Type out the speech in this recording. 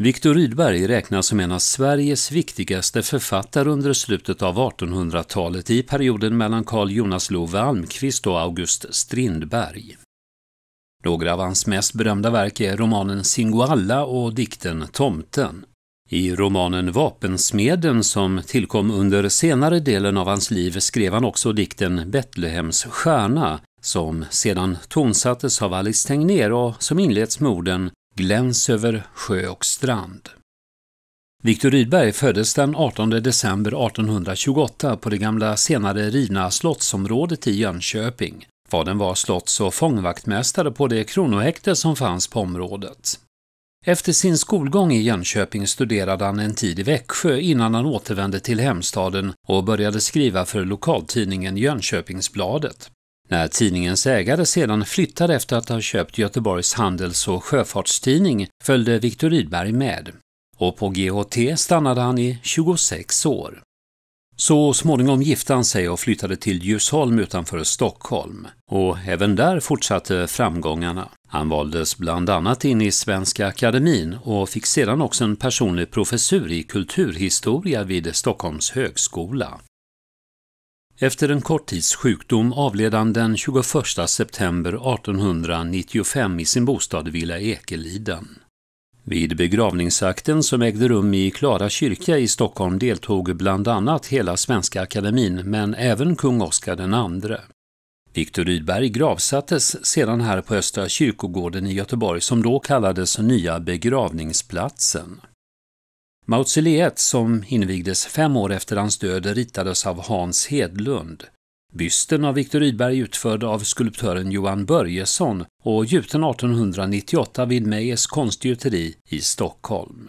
Viktor Rydberg räknas som en av Sveriges viktigaste författare under slutet av 1800-talet i perioden mellan Carl Jonas Love Almqvist och August Strindberg. Några av hans mest berömda verk är romanen Singoalla och dikten Tomten. I romanen Vapensmeden som tillkom under senare delen av hans liv skrev han också dikten Betlehems stjärna som sedan tonsattes av Alice Tegnér och som inleds med orden Gläns över sjö och strand. Viktor Rydberg föddes den 18 december 1828 på det gamla senare rivna slottsområdet i Jönköping. Fadern var slotts och fångvaktmästare på det kronohäkte som fanns på området. Efter sin skolgång i Jönköping studerade han en tid i Växjö innan han återvände till hemstaden och började skriva för lokaltidningen Jönköpingsbladet. När tidningens ägare sedan flyttade efter att ha köpt Göteborgs Handels och Sjöfartstidning följde Viktor Rydberg med och på GHT stannade han i 26 år. Så småningom gifte han sig och flyttade till Djursholm utanför Stockholm och även där fortsatte framgångarna. Han valdes bland annat in i Svenska Akademin och fick sedan också en personlig professur i kulturhistoria vid Stockholms högskola. Efter en kort tids sjukdom avled han den 21 september 1895 i sin bostad Villa Ekeliden. Vid begravningsakten som ägde rum i Klara kyrka i Stockholm deltog bland annat hela Svenska Akademin men även kung Oscar II. Viktor Rydberg gravsattes sedan här på Östra kyrkogården i Göteborg som då kallades Nya begravningsplatsen. Mausoleet, som invigdes fem år efter hans död, ritades av Hans Hedlund. Bysten av Viktor Rydberg utförd av skulptören Johan Börjesson och gjuten 1898 vid Meyers konstgjuteri i Stockholm.